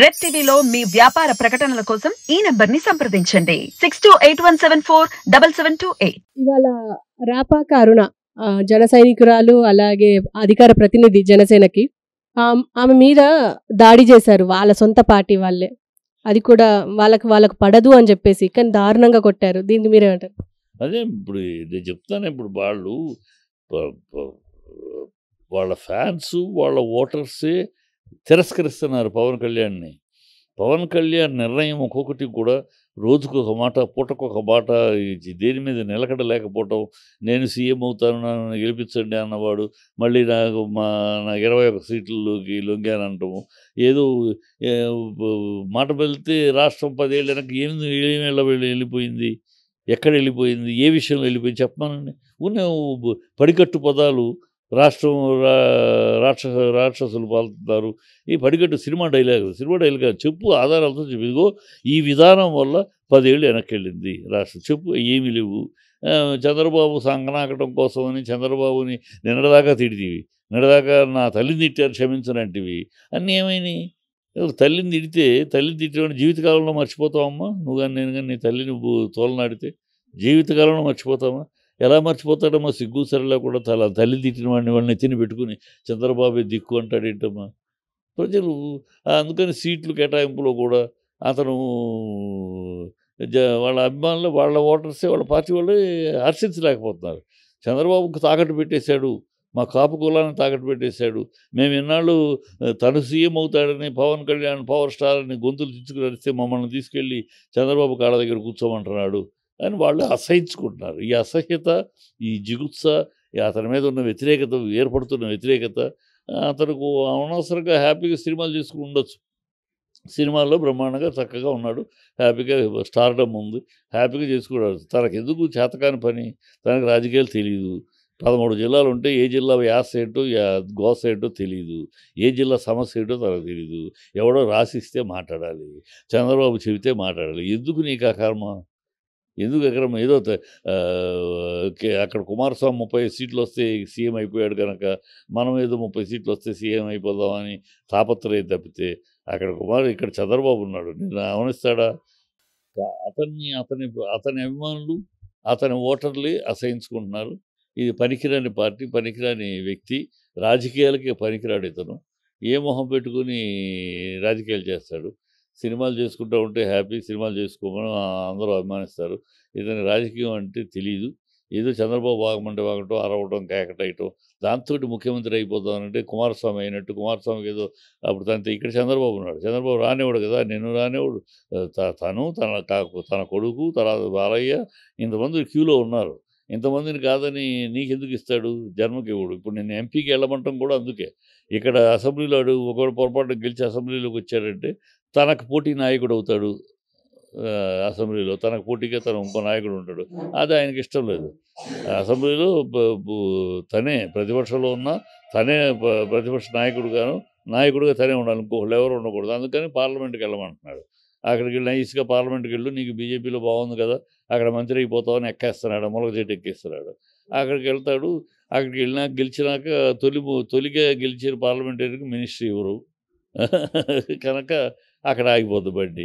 red టీవీలో మీ వ్యాపార ప్రకటనల కోసం ఈ నెంబర్ ని సంప్రదించండి six two eight one seven four double seven two eight ఇవాళ రాపాక అరుణ జన సైనికురాలు అలాగే అధికార ప్రతినిధి జనసేనకి ఆమె మీద దాడి చేశారు వాళ్ళ సొంత పార్టీ వాళ్ళే అది కూడా వాళ్ళకి వాళ్ళకు పడదు అని చెప్పేసి కానీ దారుణంగా కొట్టారు దీనికి మీరేమంటారు అదే ఇప్పుడు నేను చెప్తాను ఇప్పుడు వాళ్ళు వాళ్ళ ఫ్యాన్స్ వాళ్ళ ఓటర్సే తిరస్కరిస్తున్నారు పవన్ కళ్యాణ్ని పవన్ కళ్యాణ్ నిర్ణయం ఒక్కొక్కటి కూడా రోజుకు ఒక మాట పూటకు ఒక మాట దేని మీద నిలకడ లేకపోవటం నేను సీఎం అవుతాను నన్ను గెలిపించండి అన్నవాడు మళ్ళీ నాకు మా నాకు ఇరవై ఒక సీట్లలోకి లొంగానంటాము ఏదో మాట వెళ్తే రాష్ట్రం పదేళ్ళు వెనక ఏమి ఏమి వెళ్ళిపోయింది ఎక్కడ వెళ్ళిపోయింది ఏ విషయంలో వెళ్ళిపోయింది చెప్పమానండి ఉన్న పడికట్టు పదాలు రాష్ట్రం రాక్షస రాక్షసులు పాల్తున్నారు ఈ పడిగట్టు సినిమా డైలాగ్ సినిమా డైలాగ్ చెప్పు ఆధారాలతో చెప్పి ఇదిగో ఈ విధానం వల్ల పదేళ్ళు వెనక్కి వెళ్ళింది రాష్ట్రం చెప్పు ఏమీ లేవు చంద్రబాబు సంగనాకటం కోసమని చంద్రబాబుని నిన్నదాకా తిడితివి నిన్నదాకా నా తల్లిని తిట్టారు క్షమించనంటివి అన్నీ ఏమైనాయి తల్లిని తిడితే తల్లిని తిట్టేవాడిని జీవితకాలంలో మర్చిపోతావమ్మా నువ్వు కానీ నేను కానీ నీ తల్లిని తోలనాడితే జీవితకాలంలో మర్చిపోతామా ఎలా మర్చిపోతాడమ్మా సిగ్గు సరిలో కూడా చాలా తల్లి తిట్టిన వాడిని వాడిని తిని పెట్టుకుని చంద్రబాబు దిక్కు ఏంటమ్మా ప్రజలు అందుకని సీట్లు కేటాయింపులో కూడా అతను వాళ్ళ అభిమానులు వాళ్ళ ఓటర్సే వాళ్ళ పార్టీ వాళ్ళే హర్షించలేకపోతున్నారు చంద్రబాబుకు తాకట్టు పెట్టేశాడు మా కాపు కులాన్ని తాకట్టు పెట్టేశాడు మేము ఇన్నాళ్ళు తను సీఎం అవుతాడని పవన్ కళ్యాణ్ పవర్ స్టార్ అని గొంతులు తీసుకుని నడిస్తే మమ్మల్ని తీసుకెళ్ళి చంద్రబాబు కాళ్ళ దగ్గర కూర్చోమంటున్నాడు అని వాళ్ళు అసహించుకుంటున్నారు ఈ అసహ్యత ఈ జిగుత్స అతని మీద ఉన్న వ్యతిరేకత ఏర్పడుతున్న వ్యతిరేకత అతనికి అనవసరంగా హ్యాపీగా సినిమాలు చేసుకుని ఉండొచ్చు సినిమాల్లో బ్రహ్మాండంగా చక్కగా ఉన్నాడు హ్యాపీగా స్టార్డమ్ ఉంది హ్యాపీగా చేసుకున్నాడు తనకు ఎందుకు చేతకాని పని తనకు రాజకీయాలు తెలియదు పదమూడు జిల్లాలు ఉంటే ఏ జిల్లా యాస ఏంటో గోస ఏంటో తెలియదు ఏ జిల్లా సమస్య ఏంటో తనకు తెలియదు ఎవడో రాసిస్తే మాట్లాడాలి చంద్రబాబు చెబితే మాట్లాడాలి ఎందుకు నీకు ఆ కర్మ ఎందుకు ఎక్కడ ఏదో అక్కడ కుమారస్వామి ముప్పై సీట్లు వస్తే సీఎం అయిపోయాడు కనుక మనం ఏదో ముప్పై సీట్లు వస్తే సీఎం అయిపోదామని తాపత్రయం తప్పితే అక్కడ కుమార్ ఇక్కడ చంద్రబాబు ఉన్నాడు నేను గమనిస్తాడా అతన్ని అతని అతని అభిమానులు అతని ఓటర్లే అసహించుకుంటున్నారు ఇది పనికిరాని పార్టీ పనికిరాని వ్యక్తి రాజకీయాలకే పనికిరాడు ఇతను ఏ మొహం పెట్టుకుని రాజకీయాలు చేస్తాడు సినిమాలు చేసుకుంటూ ఉంటే హ్యాపీ సినిమాలు చేసుకోమని అందరూ అభిమానిస్తారు ఇతని రాజకీయం అంటే తెలియదు ఏదో చంద్రబాబు బాగమంటే వాగటం అరవటం కేకటయటం దాంతో ముఖ్యమంత్రి అయిపోతానంటే కుమారస్వామి అయినట్టు కుమారస్వామికి ఏదో అప్పుడు తనతో ఇక్కడ చంద్రబాబు ఉన్నాడు చంద్రబాబు రానివాడు కదా నేను రానివాడు తను తన తన కొడుకు తర్వాత బాలయ్య ఇంతమంది క్యూలో ఉన్నారు ఇంతమందిని కాదని నీకెందుకు ఇస్తాడు జన్మకి ఇవ్వడు ఇప్పుడు నేను ఎంపీకి వెళ్ళమంటాం కూడా అందుకే ఇక్కడ అసెంబ్లీలో అడుగు ఒకవేళ పొరపాటు గెలిచి అసెంబ్లీలోకి వచ్చాడంటే తనకు పోటీ నాయకుడు అవుతాడు అసెంబ్లీలో తనకు పోటీగా తన ఇంకో నాయకుడు ఉంటాడు అది ఆయనకి ఇష్టం లేదు అసెంబ్లీలో తనే ప్రతిపక్షంలో ఉన్న తనే ప్రతిపక్ష నాయకుడుగాను నాయకుడిగా తనే ఉండాలి ఇంకొకళ్ళు ఎవరు ఉండకూడదు అందుకని పార్లమెంట్కి వెళ్ళమంటున్నాడు అక్కడికి వెళ్ళిన ఈసీగా పార్లమెంట్కి వెళ్ళు నీకు బీజేపీలో బాగుంది కదా అక్కడ మంత్రి అయిపోతావని ఎక్కేస్తున్నాడు మొలక చెట్టు ఎక్కేస్తున్నాడు అక్కడికి వెళ్తాడు అక్కడికి వెళ్ళినాక గెలిచినాక తొలి తొలిగా గెలిచిన పార్లమెంటరీకి మినిస్ట్రీ ఇవ్వరు కనుక అక్కడ ఆగిపోద్ది బండి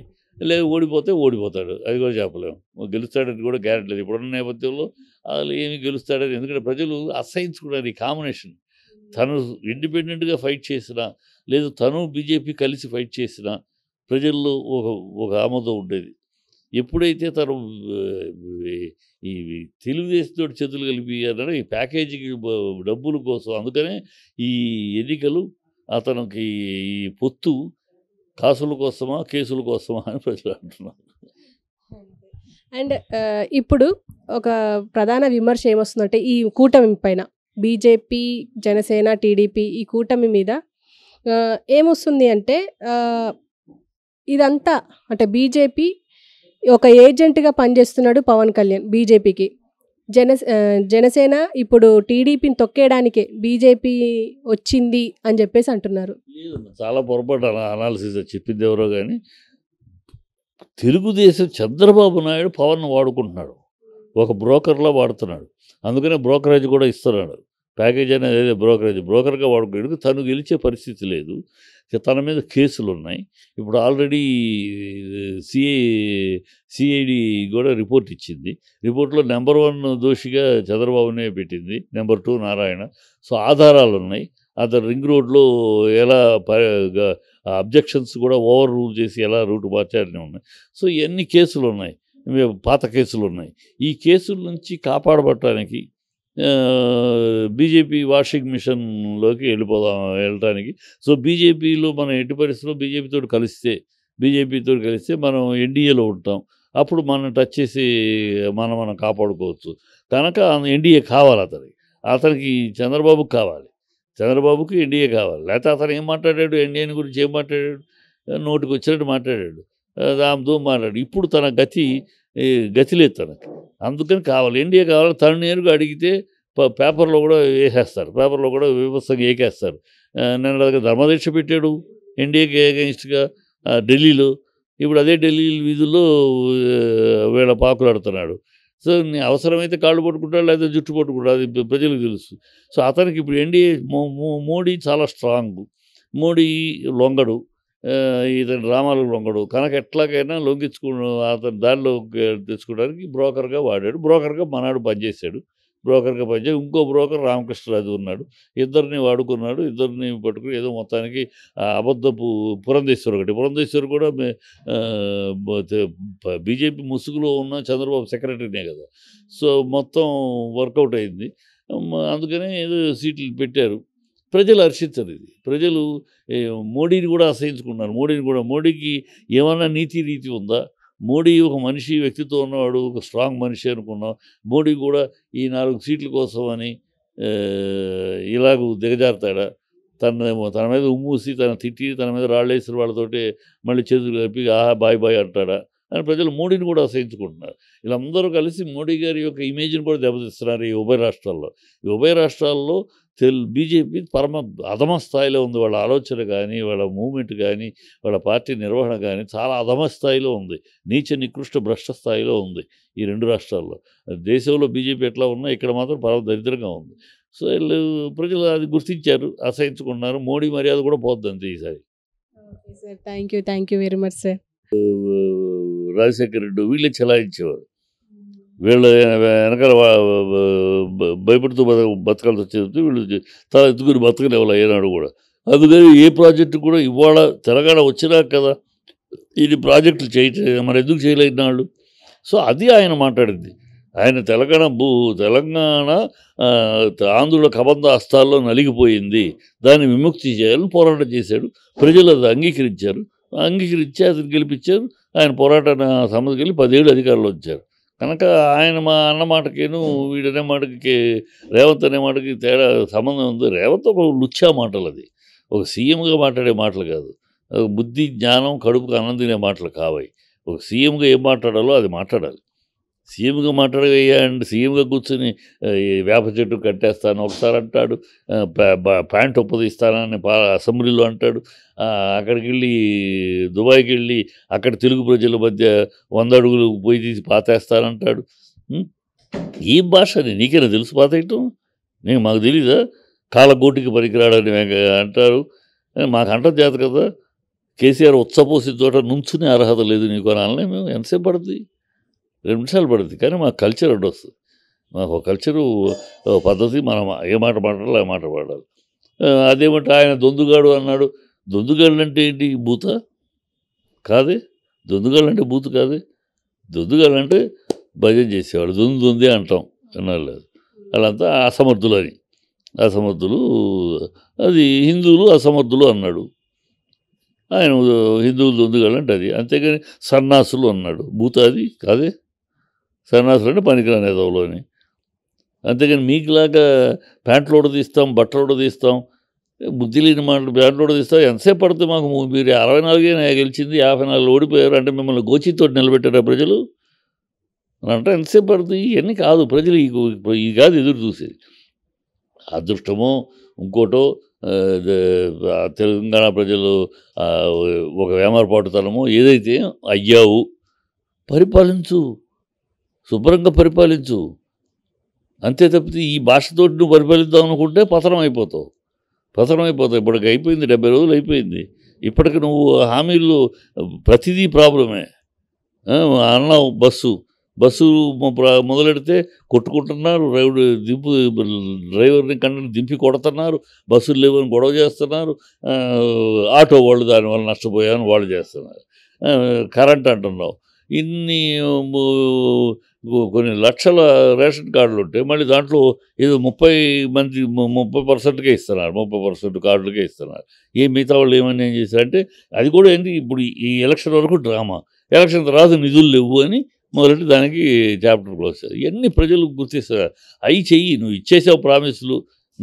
లేదు ఓడిపోతే ఓడిపోతాడు అది కూడా చెప్పలేము గెలుస్తాడని కూడా గ్యారెంటీ లేదు ఇప్పుడున్న నేపథ్యంలో వాళ్ళు ఏమి గెలుస్తాడని ఎందుకంటే ప్రజలు అసహించుకున్నారు ఈ కాంబినేషన్ తను ఇండిపెండెంట్గా ఫైట్ చేసినా లేదు తను బీజేపీ కలిసి ఫైట్ చేసినా ప్రజల్లో ఒక ఒక ఆమోదం ఉండేది ఎప్పుడైతే తను ఈ తెలుగుదేశంతో చేతులు కలిపి అన్నాడు ఈ ప్యాకేజీకి డబ్బుల కోసం అందుకనే ఈ ఎన్నికలు అతనికి ఈ పొత్తు కాసుల కోసమా కేసుల కోసమా అని ప్రజలు అంటున్నారు అండ్ ఇప్పుడు ఒక ప్రధాన విమర్శ ఏమొస్తుందంటే ఈ కూటమి పైన బీజేపీ జనసేన టీడీపీ ఈ కూటమి మీద ఏమొస్తుంది అంటే ఇదంతా అంటే బీజేపీ ఒక ఏజెంట్గా పనిచేస్తున్నాడు పవన్ కళ్యాణ్ బీజేపీకి జన జనసేన ఇప్పుడు టీడీపీని తొక్కేయడానికే బీజేపీ వచ్చింది అని చెప్పేసి అంటున్నారు చాలా పొరపాటు అనాలిసిస్ చెప్పింది ఎవరో కానీ తెలుగుదేశం చంద్రబాబు నాయుడు పవన్ వాడుకుంటున్నాడు ఒక బ్రోకర్లో వాడుతున్నాడు అందుకనే బ్రోకరేజ్ కూడా ఇస్తున్నాడు ప్యాకేజ్ అనేది బ్రోకర్ బ్రోకరేజ్ బ్రోకర్గా వాడుకోడు తను గెలిచే పరిస్థితి లేదు తన మీద కేసులు ఉన్నాయి ఇప్పుడు ఆల్రెడీ సిఐ సిఐడి కూడా రిపోర్ట్ ఇచ్చింది రిపోర్ట్లో నెంబర్ వన్ దోషిగా చంద్రబాబునే పెట్టింది నెంబర్ టూ నారాయణ సో ఆధారాలు ఉన్నాయి అతను రింగ్ రోడ్లో ఎలా అబ్జెక్షన్స్ కూడా ఓవర్ రూల్ చేసి ఎలా రూట్ మార్చారని ఉన్నాయి సో ఇవన్నీ కేసులు ఉన్నాయి పాత కేసులు ఉన్నాయి ఈ కేసుల నుంచి కాపాడబట్టడానికి బీజేపీ వాషింగ్ మిషన్లోకి వెళ్ళిపోదాం వెళ్ళడానికి సో బీజేపీలో మనం ఎట్టి పరిస్థితుల్లో బీజేపీతో కలిస్తే బీజేపీతో కలిస్తే మనం ఎన్డీఏలో ఉంటాం అప్పుడు మనం టచ్ చేసి మనం మనం కాపాడుకోవచ్చు కనుక ఎన్డీఏ కావాలి అతనికి అతనికి చంద్రబాబుకి కావాలి చంద్రబాబుకి ఎన్డీఏ కావాలి లేకపోతే అతను ఏం మాట్లాడాడు ఎన్డీఏని గురించి ఏం మాట్లాడాడు నోటికి వచ్చినట్టు మాట్లాడాడు దాంతో మాట్లాడు ఇప్పుడు తన గతి గతి లేదు తనకి అందుకని కావాలి ఇండియా కావాలి తను నేరుగా అడిగితే పేపర్లో కూడా వేసేస్తారు పేపర్లో కూడా వివస్థగా ఏకేస్తారు నేను దగ్గర ధర్మదీక్ష పెట్టాడు ఇండియాకి అగెన్స్ట్గా ఢిల్లీలో ఇప్పుడు అదే ఢిల్లీ వీధుల్లో వీళ్ళ పాకులాడుతున్నాడు సో అవసరమైతే కాళ్ళు పట్టుకుంటాడు లేదా జుట్టు పట్టుకుంటాడు అది ప్రజలకు తెలుసు సో అతనికి ఇప్పుడు ఎన్డీఏ మోడీ చాలా స్ట్రాంగ్ మోడీ లొంగడు ఇతని రామాలు లొంగడు కనుక ఎట్లాగైనా లొంగించుకుని అతని దారిలో తెచ్చుకోవడానికి బ్రోకర్గా వాడాడు బ్రోకర్గా మనాడు పనిచేశాడు బ్రోకర్గా పనిచేసి ఇంకో బ్రోకర్ రామకృష్ణరాజు ఉన్నాడు ఇద్దరిని వాడుకున్నాడు ఇద్దరిని పట్టుకుని ఏదో మొత్తానికి అబద్ధపు పురంధేశ్వర్ ఒకటి పురంధేశ్వర్ కూడా బీజేపీ ముసుగులో ఉన్న చంద్రబాబు సెక్రటరీనే కదా సో మొత్తం వర్కౌట్ అయింది అందుకని ఏదో సీట్లు పెట్టారు ప్రజలు హర్షించరు ఇది ప్రజలు మోడీని కూడా అసహించుకున్నారు మోడీని కూడా మోడీకి ఏమైనా నీతి రీతి ఉందా మోడీ ఒక మనిషి వ్యక్తితో ఉన్నవాడు ఒక స్ట్రాంగ్ మనిషి అనుకున్నాం మోడీ కూడా ఈ నాలుగు సీట్ల కోసం అని ఇలాగూ దిగజారుతాడా తన తన మీద ఉమ్మూసి తన తిట్టి తన మీద రాళ్ళేసిన వాళ్ళతోటి మళ్ళీ చేతులు కలిపి ఆహా బాయ్ బాయ్ అంటాడా అని ప్రజలు మోడీని కూడా అసహించుకుంటున్నారు ఇలా అందరూ కలిసి మోడీ గారి యొక్క ఇమేజ్ని కూడా దెబ్బతిస్తున్నారు ఈ ఉభయ రాష్ట్రాల్లో ఈ ఉభయ రాష్ట్రాల్లో తెలు బీజేపీ పరమ అధమ స్థాయిలో ఉంది వాళ్ళ ఆలోచన కానీ వాళ్ళ మూమెంట్ కానీ వాళ్ళ పార్టీ నిర్వహణ కానీ చాలా అధమ స్థాయిలో ఉంది నీచ నికృష్ట భ్రష్ట స్థాయిలో ఉంది ఈ రెండు రాష్ట్రాల్లో దేశంలో బీజేపీ ఎట్లా ఉన్నా ఇక్కడ మాత్రం పరమ దరిద్రంగా ఉంది సో వీళ్ళు ప్రజలు అది గుర్తించారు అసహించుకున్నారు మోడీ మర్యాద కూడా పోద్దంతే ఈసారి thank you thank you very much sir Rajasekhar Reddy వీళ్ళే చెలాయించేవారు వీళ్ళ వెనకాల భయపడుతూ బతక బతకాల్సి వచ్చేది వీళ్ళు తల ఎత్తుకుని ఎవరు ఏనాడు కూడా అందుకని ఏ ప్రాజెక్టు కూడా ఇవాళ తెలంగాణ వచ్చినా కదా ఇది ప్రాజెక్టులు చేయ మరి ఎందుకు చేయలేని సో అది ఆయన మాట్లాడింది ఆయన తెలంగాణ భూ తెలంగాణ ఆంధ్రుల కబంధ హస్తాల్లో నలిగిపోయింది దాన్ని విముక్తి చేయాలని పోరాటం చేశాడు ప్రజలు అది అంగీకరించారు అంగీకరించి అతను గెలిపించారు ఆయన పోరాటాన్ని సమస్య వెళ్ళి పదేళ్ళు అధికారంలో వచ్చారు కనుక ఆయన మా అన్న మాటకేను వీడనే మాటకి రేవంత్ అనే మాటకి తేడా సంబంధం ఉంది రేవంత్ ఒక లుచ్చా మాటలు అది ఒక సీఎంగా మాట్లాడే మాటలు కాదు బుద్ధి జ్ఞానం కడుపుకు అన్నం తినే మాటలు కావాయి ఒక సీఎంగా ఏం మాట్లాడాలో అది మాట్లాడాలి సీఎంగా మాట్లాడగయ్యా అండి సీఎంగా కూర్చుని వేప చెట్టు కట్టేస్తాను ఒకసారి అంటాడు ప్యాంట్ పా అసెంబ్లీలో అంటాడు అక్కడికి వెళ్ళి దుబాయ్కి వెళ్ళి అక్కడ తెలుగు ప్రజల మధ్య వంద అడుగులు పోయి తీసి పాతేస్తానంటాడు ఏం భాష నీకేనా తెలుసు పాతేయటం నేను మాకు తెలీదా కాలగోటికి పనికిరాడని అంటారు మాకు అంట చేత కదా కేసీఆర్ ఉత్సపోసిన చోట నుంచునే అర్హత లేదు నీకు అనాలనే మేము ఎంతసేపు పడుతుంది రెండు నిమిషాలు పడుతుంది కానీ మా కల్చర్ అడ్డు వస్తుంది మాకు కల్చరు పద్ధతి మనం ఏ మాట పాడాలి ఆ మాట పాడాలి అదేమంటే ఆయన దొందుగాడు అన్నాడు దొందుగాళ్ళు అంటే ఏంటి బూత కాదే దొందుగాళ్ళు అంటే బూత్ కాదే దొందుగాళ్ళు అంటే భజన చేసేవాడు దొందు దొంది అంటాం అన్నారు వాళ్ళంతా అసమర్థులు అని అసమర్థులు అది హిందువులు అసమర్థులు అన్నాడు ఆయన హిందువులు దొందుగాళ్ళు అంటే అది అంతేకాని సన్నాసులు అన్నాడు బూత అది కాదే సన్నాసులు అంటే పనికిరాని ఎదవలోని అంతేగాని మీకులాగా కూడా తీస్తాం బట్టలు కూడా తీస్తాం బుద్ధి లేని మాటలు కూడా తీస్తాం ఎంతసేపు పడుతుంది మాకు మీరు అరవై నాలుగే గెలిచింది యాభై నాలుగు ఓడిపోయారు అంటే మిమ్మల్ని గోచితో నిలబెట్టారా ప్రజలు అంటే ఎంతసేపు పడుతుంది ఇవన్నీ కాదు ప్రజలు ఈ కాదు ఎదురు చూసేది అదృష్టమో ఇంకోటో తెలంగాణ ప్రజలు ఒక వేమరపాటుతనమో ఏదైతే అయ్యావు పరిపాలించు శుభ్రంగా పరిపాలించు అంతే తప్పితే ఈ భాషతోటి నువ్వు పరిపాలిద్దాం అనుకుంటే పతనం అయిపోతావు పతనం అయిపోతావు ఇప్పటికి అయిపోయింది డెబ్బై రోజులు అయిపోయింది ఇప్పటికి నువ్వు హామీలు ప్రతిదీ ప్రాబ్లమే అన్నావు బస్సు బస్సు మొదలెడితే కొట్టుకుంటున్నారు డ్రైవర్ దింపు డ్రైవర్ని కంటే దింపి కొడుతున్నారు బస్సులు లేవని గొడవ చేస్తున్నారు ఆటో వాళ్ళు దానివల్ల నష్టపోయామని వాళ్ళు చేస్తున్నారు కరెంట్ అంటున్నావు ఇన్ని కొన్ని లక్షల రేషన్ కార్డులు ఉంటాయి మళ్ళీ దాంట్లో ఏదో ముప్పై మంది ముప్పై పర్సెంట్కే ఇస్తున్నారు ముప్పై పర్సెంట్ కార్డులకే ఇస్తున్నారు ఏ మిగతా వాళ్ళు ఏమని ఏం చేశారంటే అది కూడా ఏంటి ఇప్పుడు ఈ ఎలక్షన్ వరకు డ్రామా ఎలక్షన్ తర్వాత నిధులు లేవు అని మొదలెట్టి దానికి చాప్టర్ క్లోజ్ ఇవన్నీ ప్రజలు గుర్తిస్తారు అవి చెయ్యి నువ్వు ఇచ్చేసావు ప్రామిస్లు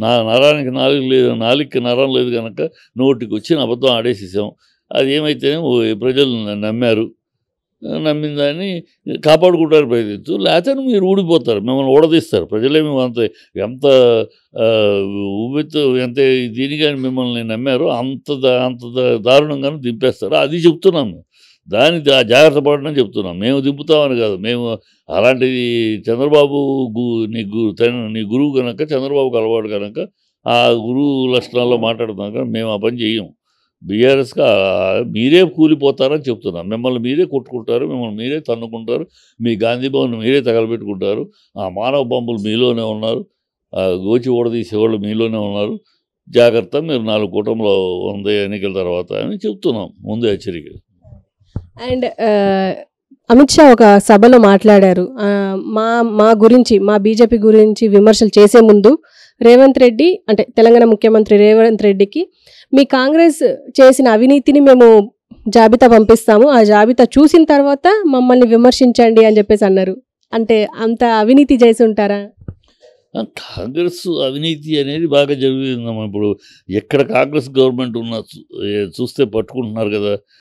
నా నరానికి నాలుగు లేదు నాలుగుకి నరం లేదు కనుక నోటికి వచ్చిన అబద్ధం ఆడేసేసాం అది ఏమైతేనే ప్రజలు నమ్మారు నమ్మిందాన్ని కాపాడుకుంటారు ప్రయత్నించు లేకపోతే మీరు ఊడిపోతారు మిమ్మల్ని ఊడదీస్తారు ప్రజలేమి అంత ఎంత ఉవ్వెత్తు ఎంత దీనిగా మిమ్మల్ని నమ్మారో అంత అంత దారుణంగానే దింపేస్తారు అది చెప్తున్నాం దాని జాగ్రత్త పడడం చెప్తున్నాం మేము దింపుతామని కాదు మేము అలాంటిది చంద్రబాబు గు నీ గురు నీ గురువు కనుక చంద్రబాబుకు అలవాటు కనుక ఆ గురువు లక్షణాల్లో మాట్లాడుతున్నాం మేము ఆ పని చెయ్యము బీఆర్ఎస్గా మీరే కూలిపోతారని చెప్తున్నాను మిమ్మల్ని మీరే కొట్టుకుంటారు మిమ్మల్ని మీరే తన్నుకుంటారు మీ గాంధీ భవన్ మీరే తగలబెట్టుకుంటారు ఆ మానవ బొమ్మలు మీలోనే ఉన్నారు గోచి వాళ్ళు మీలోనే ఉన్నారు జాగ్రత్త మీరు నాలుగు కూటంలో ఉంది ఎన్నికల తర్వాత అని చెప్తున్నాం ముందే హెచ్చరిక అండ్ అమిత్ షా ఒక సభలో మాట్లాడారు మా మా గురించి మా బీజేపీ గురించి విమర్శలు చేసే ముందు రేవంత్ రెడ్డి అంటే తెలంగాణ ముఖ్యమంత్రి రేవంత్ రెడ్డికి మీ కాంగ్రెస్ చేసిన అవినీతిని మేము జాబితా పంపిస్తాము ఆ జాబితా చూసిన తర్వాత మమ్మల్ని విమర్శించండి అని చెప్పేసి అన్నారు అంటే అంత అవినీతి చేసి ఉంటారా కాంగ్రెస్ అవినీతి అనేది బాగా జరిగింది ఇప్పుడు ఎక్కడ కాంగ్రెస్ గవర్నమెంట్ ఉన్న చూస్తే పట్టుకుంటున్నారు కదా